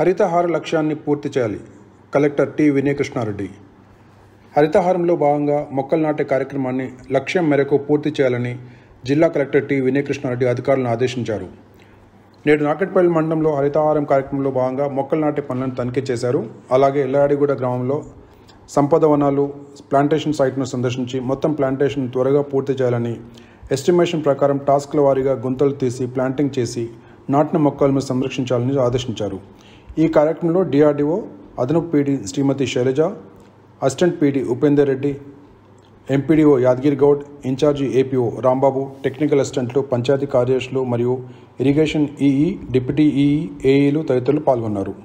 హరితహార లక్ష్యాన్ని పూర్తి చేయాలి కలెక్టర్ టి వినయకృష్ణారెడ్డి హరితహారంలో భాగంగా మొక్కలు నాటే కార్యక్రమాన్ని లక్ష్యం మేరకు పూర్తి చేయాలని జిల్లా కలెక్టర్ టి వినయకృష్ణారెడ్డి అధికారులను ఆదేశించారు నేడు నాకెట్పల్లి మండలంలో హరితహారం కార్యక్రమంలో భాగంగా మొక్కలు నాటే పనులను తనిఖీ చేశారు అలాగే ఎల్లాడిగూడ గ్రామంలో సంపద వనాలు ప్లాంటేషన్ సైట్ను సందర్శించి మొత్తం ప్లాంటేషన్ త్వరగా పూర్తి చేయాలని ఎస్టిమేషన్ ప్రకారం టాస్క్ల వారీగా గుంతలు తీసి ప్లాంటింగ్ చేసి నాటిన మొక్కలను సంరక్షించాలని ఆదేశించారు ఈ కార్యక్రమంలో డిఆర్డిఓ అదనపు PD Srimathi Sailaja assistant PD Upender Reddy MPDO Yadagiri Goud incharge APO Rambabu technical అసిస్టెంట్లు పంచాయతీ కార్యదర్శులు మరియు ఇరిగేషన్ ఈఈ డిప్యూటీ ఈఈ ఏఈలు తదితరులు పాల్గొన్నారు